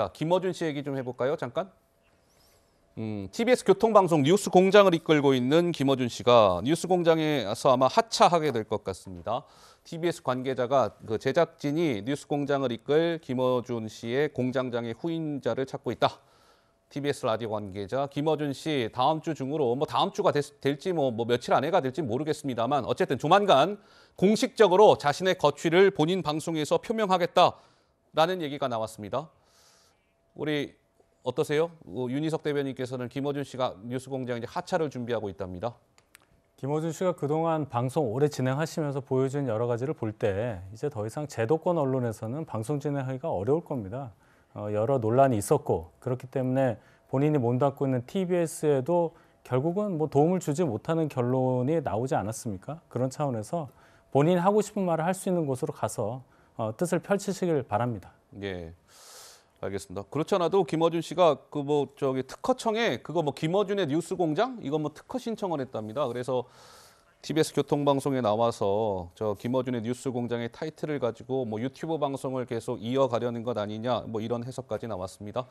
자, 김어준 씨 얘기 좀 해볼까요? 잠깐. 음, TBS 교통방송 뉴스 공장을 이끌고 있는 김어준 씨가 뉴스 공장에서 아마 하차하게 될 것 같습니다. TBS 관계자가 그 제작진이 뉴스 공장을 이끌 김어준 씨의 공장장의 후임자를 찾고 있다. TBS 라디오 관계자 김어준 씨 다음 주 중으로 뭐 다음 주가 될, 지 뭐, 뭐 며칠 안에가 될지 모르겠습니다만 어쨌든 조만간 공식적으로 자신의 거취를 본인 방송에서 표명하겠다라는 얘기가 나왔습니다. 우리 어떠세요? 그 윤희석 대변인께서는 김어준 씨가 뉴스공장 이제 하차를 준비하고 있답니다. 김어준 씨가 그동안 방송 오래 진행하시면서 보여준 여러 가지를 볼 때 이제 더 이상 제도권 언론에서는 방송 진행하기가 어려울 겁니다. 어, 여러 논란이 있었고 그렇기 때문에 본인이 몸담고 있는 TBS에도 결국은 뭐 도움을 주지 못하는 결론이 나오지 않았습니까? 그런 차원에서 본인 하고 싶은 말을 할 수 있는 곳으로 가서 어, 뜻을 펼치시길 바랍니다. 예. 알겠습니다. 그렇지 아도 김어준 씨가 그 뭐 저기 특허청에 그거 뭐 김어준의 뉴스 공장 이거 뭐 특허 신청을 했답니다. 그래서 TBS 교통방송에 나와서 저 김어준의 뉴스 공장의 타이틀을 가지고 뭐 유튜브 방송을 계속 이어가려는 것 아니냐 뭐 이런 해석까지 나왔습니다.